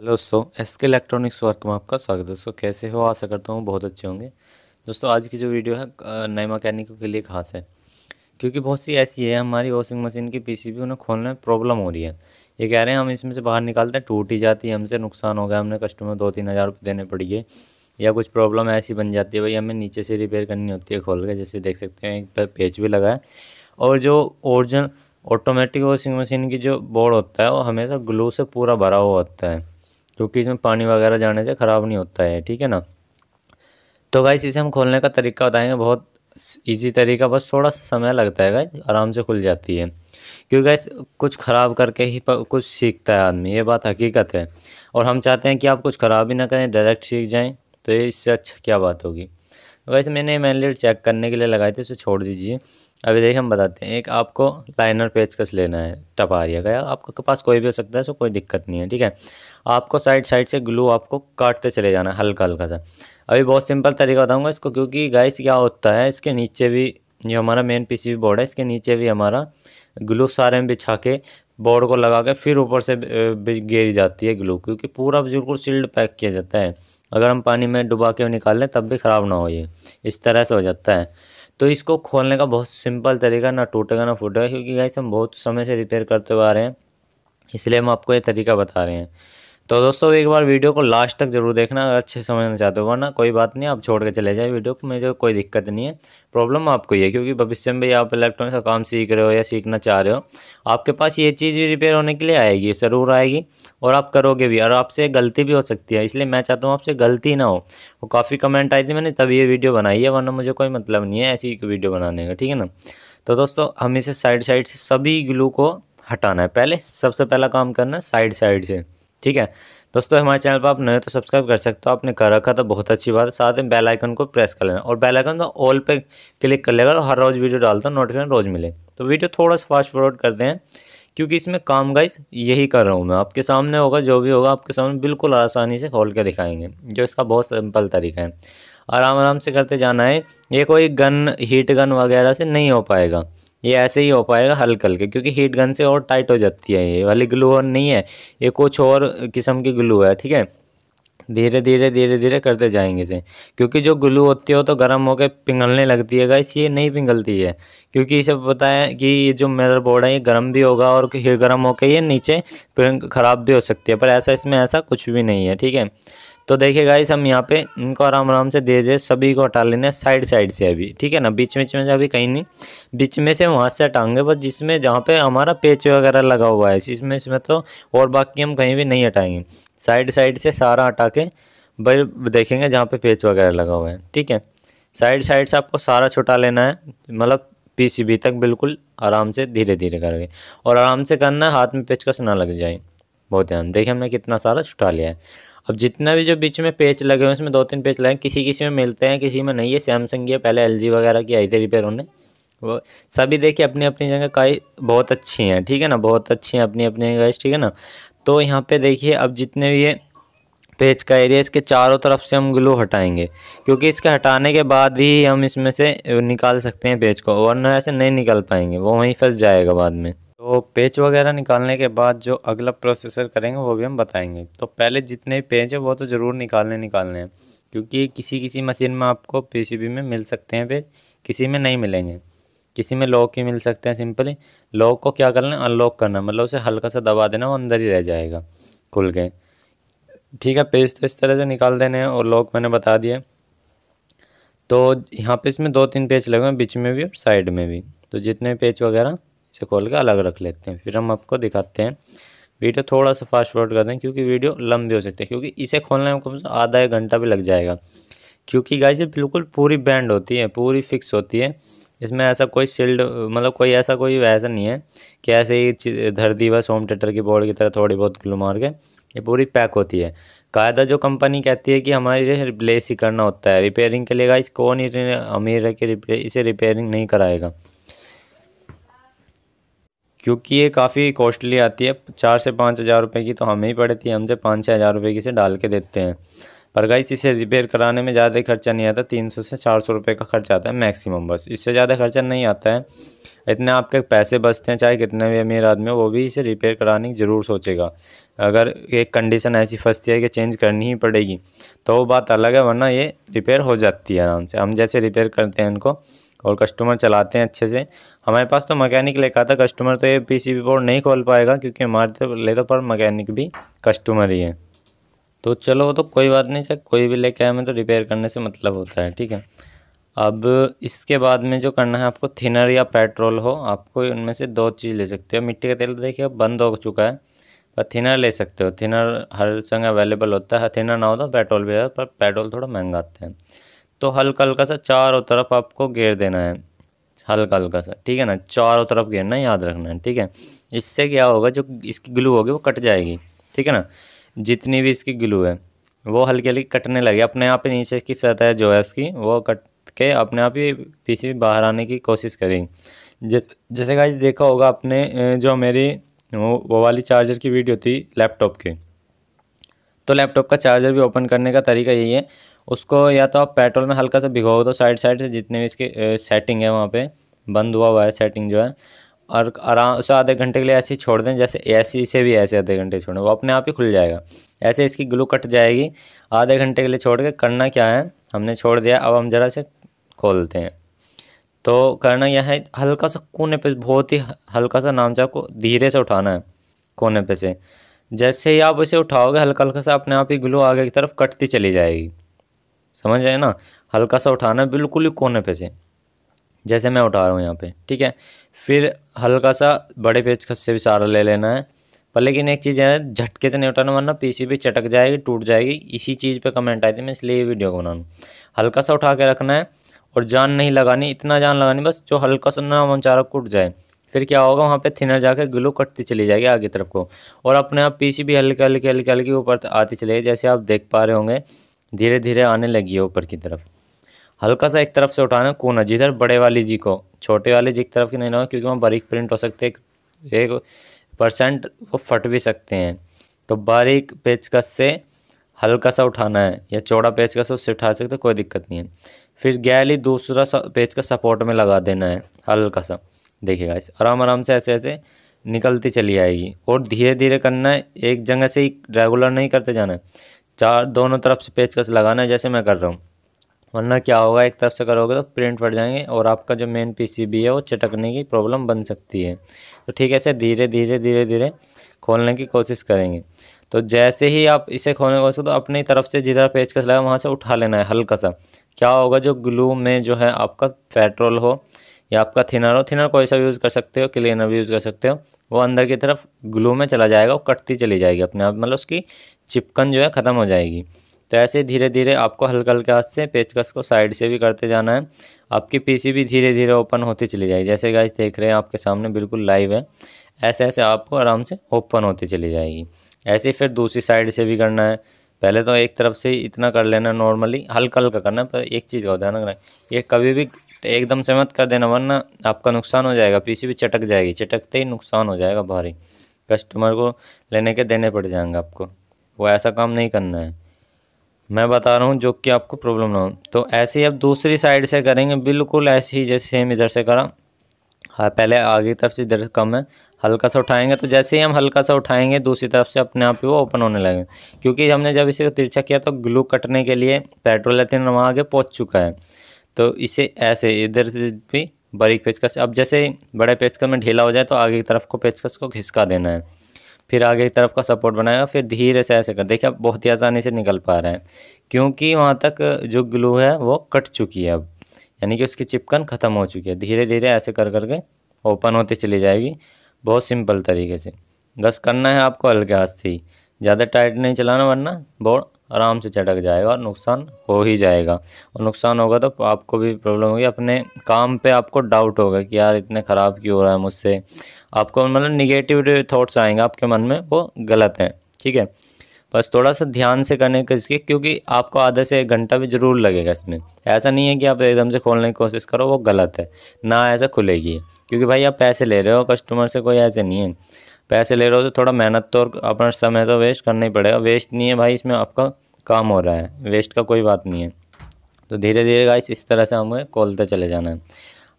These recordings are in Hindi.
हेलो दोस्तों एस के इलेक्ट्रॉनिक्स वर्क में आपका स्वागत है दोस्तों कैसे हो आशा करता हूँ बहुत अच्छे होंगे दोस्तों आज की जो वीडियो है नए मकैनिकों के लिए खास है क्योंकि बहुत सी ऐसी है हमारी वॉशिंग मशीन की पीसीबी उन्हें खोलने में प्रॉब्लम हो रही है ये कह रहे हैं हम इसमें से बाहर निकालते हैं टूट ही जाती है हमसे नुकसान हो गया हमने कस्टमर दो तीन हज़ार रुपये देने पड़िए या कुछ प्रॉब्लम ऐसी बन जाती है भाई हमें नीचे से रिपेयर करनी होती है खोल के जैसे देख सकते हैं एक पेज भी लगा है और जो ओरिजिनल ऑटोमेटिक वॉशिंग मशीन की जो बोर्ड होता है वो हमेशा ग्लू से पूरा भरा हुआ होता है क्योंकि इसमें पानी वगैरह जाने से ख़राब नहीं होता है ठीक है ना तो गाइस इसे हम खोलने का तरीका बताएंगे बहुत इजी तरीका बस थोड़ा सा समय लगता है गाइस आराम से खुल जाती है क्योंकि गाइस कुछ ख़राब करके ही कुछ सीखता है आदमी ये बात हकीकत है और हम चाहते हैं कि आप कुछ ख़राब ही ना करें डायरेक्ट सीख जाएँ तो ये इससे अच्छा क्या बात होगी वैसे तो मैंने मैन चेक करने के लिए लगाई थी उसे छोड़ दीजिए अभी देखिए हम बताते हैं एक आपको लाइनर पेचकस लेना है टपारिया का आपके पास कोई भी हो सकता है सो कोई दिक्कत नहीं है ठीक है आपको साइड साइड से ग्लू आपको काटते चले जाना है हल्का हल्का सा अभी बहुत सिंपल तरीका बताऊंगा इसको क्योंकि गाइस क्या होता है इसके नीचे भी जो हमारा मेन पीसीबी बोर्ड है इसके नीचे भी हमारा ग्लू सारे में बिछा के बोर्ड को लगा के फिर ऊपर से गिरी जाती है ग्लू क्योंकि पूरा बिल्कुल शील्ड पैक किया जाता है अगर हम पानी में डुबा के निकाल लें तब भी ख़राब ना हो ये इस तरह से हो जाता है तो इसको खोलने का बहुत सिंपल तरीका ना टूटेगा ना फूटेगा क्योंकि गाइस हम बहुत समय से रिपेयर करते हुए आ रहे हैं इसलिए हम आपको ये तरीका बता रहे हैं तो दोस्तों एक बार वीडियो को लास्ट तक जरूर देखना अगर अच्छे समझना चाहते हो वरना कोई बात नहीं आप छोड़ के चले जाए वीडियो में जो कोई दिक्कत नहीं है प्रॉब्लम आपको ही है क्योंकि भविष्य में भी आप इलेक्ट्रॉनिक्स का काम सीख रहे हो या सीखना चाह रहे हो आपके पास ये चीज़ भी रिपेयर होने के लिए आएगी ज़रूर आएगी और आप करोगे भी और आपसे गलती भी हो सकती है इसलिए मैं चाहता हूँ आपसे गलती ना हो वो काफ़ी कमेंट आई थी मैंने तब ये वीडियो बनाई है वरना मुझे कोई मतलब नहीं है ऐसी वीडियो बनाने का ठीक है ना तो दोस्तों हम इसे साइड साइड से सभी ग्लू को हटाना है पहले सबसे पहला काम करना है साइड साइड से ठीक है दोस्तों हमारे चैनल पर आप नए तो सब्सक्राइब कर सकते हो आपने कर रखा तो बहुत अच्छी बात है साथ में बेल आइकन को प्रेस कर लेना और बेल आइकन तो ऑल पे क्लिक कर लेगा और हर रोज़ वीडियो डालता हूँ नोटिफिकेशन रोज़ मिले तो वीडियो थोड़ा सा फास्ट फॉरवर्ड करते हैं क्योंकि इसमें काम गाइस यही कर रहा हूँ मैं आपके सामने होगा जो भी होगा आपके सामने बिल्कुल आसानी से खोल के दिखाएंगे जो इसका बहुत सिंपल तरीका है आराम आराम से करते जाना है ये कोई गन हीट गन वगैरह से नहीं हो पाएगा ये ऐसे ही हो पाएगा हल्क हल्के क्योंकि हीट गन से और टाइट हो जाती है ये वाली ग्लू और नहीं है ये कुछ और किस्म की ग्लू है ठीक है धीरे धीरे धीरे धीरे करते जाएंगे इसे क्योंकि जो ग्लू होती हो तो गर्म होकर पिघलने लगती है गाइस ये नहीं पिघलती है क्योंकि इसे पता है कि ये जो मेदर बोर्ड है ये गर्म भी होगा और गर्म होकर ये नीचे ख़राब भी हो सकती है पर ऐसा इसमें ऐसा कुछ भी नहीं है ठीक है तो देखिए गाइस हम यहाँ पे इनको आराम आराम से दे दे सभी को हटा लेना साइड साइड से अभी ठीक है ना बीच बीच में अभी कहीं नहीं बीच में से वहाँ से हटाएंगे बस जिसमें जहाँ पे हमारा पेच वगैरह लगा हुआ है इसमें इसमें तो और बाकी हम कहीं भी नहीं हटाएंगे साइड साइड से सारा हटा के भाई देखेंगे जहाँ पे पेच वगैरह लगा हुआ है ठीक है साइड साइड से आपको सारा छुटा लेना है मतलब पी तक बिल्कुल आराम से धीरे धीरे करके और आराम से करना है हाथ में पेचकस ना लग जाए बहुत ध्यान देखिए हमने कितना सारा छुटा लिया है अब जितना भी जो बीच में पेच लगे हुए हैं उसमें दो तीन पेच लगे किसी किसी में मिलते हैं किसी में नहीं है सैमसंग की पहले एल वगैरह की आई थी रिपेयर उन्होंने वो सभी देखिए अपनी अपनी जगह काई बहुत अच्छी हैं ठीक है ना बहुत अच्छी हैं अपनी अपनी जगह ठीक है ना तो यहाँ पे देखिए अब जितने भी ये पेज का एरिया इसके चारों तरफ से हम ग्लू हटाएंगे क्योंकि इसके हटाने के बाद ही हम इसमें से निकाल सकते हैं पेज को वरना ऐसे नहीं निकल पाएंगे वो वहीं फंस जाएगा बाद में तो पेज वगैरह निकालने के बाद जो अगला प्रोसेसर करेंगे वो भी हम बताएंगे तो पहले जितने पेज हैं वो तो ज़रूर निकालने निकालने हैं क्योंकि किसी किसी मशीन में आपको पीसीबी में मिल सकते हैं पेज किसी में नहीं मिलेंगे किसी में लॉक ही मिल सकते हैं सिंपली लॉक को क्या करना है अनलॉक करना मतलब उसे हल्का सा दबा देना वो अंदर ही रह जाएगा खुल के ठीक है पेज तो इस तरह से निकाल देने हैं और लॉक मैंने बता दिया तो यहाँ पे इसमें दो तीन पेज लगे हैं बीच में भी और साइड में भी तो जितने पेज वगैरह इसे खोल के अलग रख लेते हैं फिर हम आपको दिखाते हैं वीडियो थोड़ा सा फास्ट फॉरवर्ड कर दें क्योंकि वीडियो लंबी हो सकती है क्योंकि इसे खोलने में कम से कम आधा एक घंटा भी लग जाएगा क्योंकि गाय से बिल्कुल पूरी बैंड होती है पूरी फिक्स होती है इसमें ऐसा कोई सील्ड मतलब कोई ऐसा कोई वैसा नहीं है कि ऐसे ही धर दी बस होम थेटर की बोर्ड की तरह थोड़ी बहुत ग्लू मार के ये पूरी पैक होती है कायदा जो कंपनी कहती है कि हमारे रिप्लेस ही करना होता है रिपेयरिंग के लिए गाइस कौन ही अमीर है कि रिप्ले इसे रिपेयरिंग नहीं कराएगा क्योंकि ये काफ़ी कॉस्टली आती है चार से पाँच हज़ार रुपये की तो हमें ही पड़ती है हमसे पाँच छः हज़ार रुपये की से डाल के देते हैं पर गाइस इसे रिपेयर कराने में ज़्यादा खर्चा नहीं आता तीन सौ से चार सौ रुपये का खर्चा आता है मैक्सिमम बस इससे ज़्यादा खर्चा नहीं आता है इतने आपके पैसे बचते हैं चाहे कितने भी अमीर आदमी हो वो भी इसे रिपेयर कराने की ज़रूर सोचेगा अगर एक कंडीशन ऐसी फंसती है कि चेंज करनी ही पड़ेगी तो वो बात अलग है वरना ये रिपेयर हो जाती है आराम से हम जैसे रिपेयर करते हैं इनको और कस्टमर चलाते हैं अच्छे से हमारे पास तो मैकेनिक लेकर आता कस्टमर तो ये पीसीबी बोर्ड नहीं खोल पाएगा क्योंकि हमारे तो लेते तो पर मैकेनिक भी कस्टमर ही है तो चलो वो तो कोई बात नहीं चाहे कोई भी लेके आए हमें तो रिपेयर करने से मतलब होता है ठीक है अब इसके बाद में जो करना है आपको थिनर या पेट्रोल हो आपको उनमें से दो चीज़ ले सकते हो मिट्टी का तेल तो देखिए बंद हो चुका है पर थिनर ले सकते हो थिनर हर जगह अवेलेबल होता है थिनर ना हो तो पेट्रोल भी है पर पेट्रोल थोड़ा महंगा आते हैं तो हल्का हल्का सा चारों तरफ आपको घेर देना है हल्का हल्का सा ठीक है ना चारों तरफ घेरना याद रखना है ठीक है इससे क्या होगा जो इसकी ग्लू होगी वो कट जाएगी ठीक है ना जितनी भी इसकी ग्लू है वो हल्की हल्की कटने लगे अपने आप ही नीचे की सतह जो है उसकी वो कट के अपने आप ही भी बाहर आने की कोशिश करेंगे जैसे जैसे गाइज देखा होगा आपने जो मेरी वो वाली चार्जर की वीडियो थी लैपटॉप की तो लैपटॉप का चार्जर भी ओपन करने का तरीका यही है उसको या तो आप पेट्रोल में हल्का सा भिगो दो तो साइड साइड से जितने भी इसकी सेटिंग है वहाँ पे बंद हुआ हुआ है सेटिंग जो है और आराम उसे आधे घंटे के लिए ऐसे ही छोड़ दें जैसे सी से भी ऐसे आधे घंटे छोड़ें वो अपने आप ही खुल जाएगा ऐसे इसकी ग्लू कट जाएगी आधे घंटे के लिए छोड़ के करना क्या है हमने छोड़ दिया अब हम ज़रा से खोलते हैं तो करना यह है हल्का सा कोने पे बहुत ही हल्का सा नामचा को धीरे से उठाना है कोने पे से जैसे ही आप इसे उठाओगे हल्का हल्का सा अपने आप ही ग्लू आगे की तरफ कटती चली जाएगी समझ रहे हैं ना हल्का सा उठाना बिल्कुल ही कोने पे से जैसे मैं उठा रहा हूँ यहाँ पे ठीक है फिर हल्का सा बड़े पेज खस से भी सारा ले लेना है पर लेकिन एक चीज़ है झटके से नहीं उठाना वरना भी चटक जाएगी टूट जाएगी इसी चीज़ पे कमेंट आई थी मैं इसलिए ये वीडियो को बनाना हल्का सा उठा के रखना है और जान नहीं लगानी इतना जान लगानी बस जो हल्का सा ना मचारा टूट जाए फिर क्या होगा वहाँ पे थिनर जाके ग्लू कटती चली जाएगी आगे तरफ को और अपने आप पीसी भी हल्के हल्के हल्के हल्के ऊपर आती चलेगी जैसे आप देख पा रहे होंगे धीरे धीरे आने लगी है ऊपर की तरफ हल्का सा एक तरफ से उठाना कोना जिधर बड़े वाली जी को छोटे वाले जी की तरफ की नहीं ना हो क्योंकि वहाँ बारीक प्रिंट हो सकते हैं एक परसेंट वो फट भी सकते हैं तो बारीक पेचकस से हल्का सा उठाना है या चौड़ा पेचकस उससे उठा सकते कोई दिक्कत नहीं है फिर गैली दूसरा पेज का सपोर्ट में लगा देना है हल्का सा देखिएगा इस आराम आराम से ऐसे ऐसे निकलती चली आएगी और धीरे धीरे करना है एक जगह से ही रेगुलर नहीं करते जाना है चार दोनों तरफ से पेचकस लगाना है जैसे मैं कर रहा हूँ वरना क्या होगा एक तरफ से करोगे तो प्रिंट पड़ जाएंगे और आपका जो मेन पीसीबी है वो चटकने की प्रॉब्लम बन सकती है तो ठीक है ऐसे धीरे धीरे धीरे धीरे खोलने की कोशिश करेंगे तो जैसे ही आप इसे खोलने की कोशिश तो अपनी तरफ से जिधर पेचकस लगा वहाँ से उठा लेना है हल्का सा क्या होगा जो ग्लू में जो है आपका पेट्रोल हो या आपका थिनर हो थिनर कोई सा भी यूज़ कर सकते हो क्लीनर भी यूज़ कर सकते हो वो अंदर की तरफ ग्लू में चला जाएगा वो कटती चली जाएगी अपने आप मतलब उसकी चिपकन जो है ख़त्म हो जाएगी तो ऐसे धीरे धीरे आपको हल्का हल्के हाथ से पेचकस को साइड से भी करते जाना है आपकी भी धीरे धीरे ओपन होती चली जाएगी जैसे गाइस देख रहे हैं आपके सामने बिल्कुल लाइव है ऐसे ऐसे आपको आराम से ओपन होती चली जाएगी ऐसे फिर दूसरी साइड से भी करना है पहले तो एक तरफ से इतना कर लेना नॉर्मली हल्का हल्का करना है पर एक चीज़ का होता है ना ये कभी भी तो एकदम से मत कर देना वरना आपका नुकसान हो जाएगा पीसीबी चटक जाएगी चटकते ही नुकसान हो जाएगा भारी कस्टमर को लेने के देने पड़ जाएंगे आपको वो ऐसा काम नहीं करना है मैं बता रहा हूँ जो कि आपको प्रॉब्लम ना हो तो ऐसे ही आप दूसरी साइड से करेंगे बिल्कुल ऐसे ही जैसे सेम इधर से करा हाँ पहले आगे तरफ से इधर कम है हल्का सा उठाएंगे तो जैसे ही हम हल्का सा उठाएंगे दूसरी तरफ से अपने आप ही वो ओपन होने लगे क्योंकि हमने जब इसे तिरछा किया तो ग्लू कटने के लिए पेट्रोल एथिन वहाँ आगे पहुँच चुका है तो इसे ऐसे इधर से भी बारीक पेचकस अब जैसे बड़े पेचकस में ढीला हो जाए तो आगे की तरफ को पेचकस को घिसका देना है फिर आगे की तरफ का सपोर्ट बनाएगा फिर धीरे से ऐसे कर देखिए अब बहुत ही आसानी से निकल पा रहे हैं क्योंकि वहाँ तक जो ग्लू है वो कट चुकी है अब यानी कि उसकी चिपकन ख़त्म हो चुकी है धीरे धीरे ऐसे कर करके ओपन होती चली जाएगी बहुत सिंपल तरीके से बस करना है आपको हल्के हाथ से ही ज़्यादा टाइट नहीं चलाना वरना बोर्ड आराम से चटक जाएगा और नुकसान हो ही जाएगा और नुकसान होगा तो आपको भी प्रॉब्लम होगी अपने काम पे आपको डाउट होगा कि यार इतने ख़राब क्यों हो रहा है मुझसे आपको मतलब निगेटिव थाट्स आएंगे आपके मन में वो गलत हैं ठीक है बस थोड़ा सा ध्यान से करने के इसके क्योंकि आपको आधा से एक घंटा भी ज़रूर लगेगा इसमें ऐसा नहीं है कि आप एकदम से खोलने की कोशिश करो वो गलत है ना ऐसा खुलेगी क्योंकि भाई आप पैसे ले रहे हो कस्टमर से कोई ऐसे नहीं है पैसे ले रहे हो तो थोड़ा मेहनत तो और अपना समय तो वेस्ट करना ही पड़ेगा वेस्ट नहीं है भाई इसमें आपका काम हो रहा है वेस्ट का कोई बात नहीं है तो धीरे धीरे गाइस इस तरह से हमें खोलते चले जाना है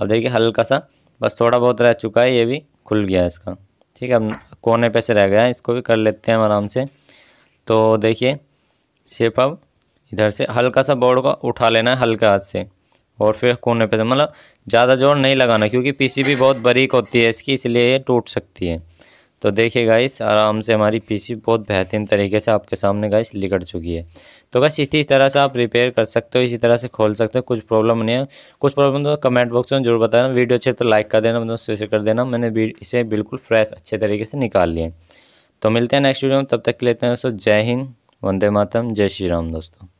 अब देखिए हल्का सा बस थोड़ा बहुत रह चुका है ये भी खुल गया है इसका ठीक है अब कोने पे से रह गया है इसको भी कर लेते हैं आराम से तो देखिए सिर्फ अब इधर से हल्का सा बोर्ड को उठा लेना है हल्के हाथ से और फिर कोने पे मतलब ज़्यादा जोर नहीं लगाना क्योंकि पीसीबी बहुत बारीक होती है इसकी इसलिए ये टूट सकती है तो देखिए गाइस आराम से हमारी पीसी बहुत बेहतरीन तरीके से आपके सामने गाइस लिगड़ चुकी है तो बस इसी तरह से आप रिपेयर कर सकते हो इसी तरह से खोल सकते हो कुछ प्रॉब्लम नहीं है कुछ प्रॉब्लम तो कमेंट बॉक्स में जरूर बताना वीडियो अच्छे तो लाइक कर देना मतलब शेयर कर देना मैंने इसे बिल्कुल फ्रेश अच्छे तरीके से निकाल लिए तो मिलते हैं नेक्स्ट वीडियो में तब तक लेते हैं तो दोस्तों जय हिंद वंदे मातम जय श्री राम दोस्तों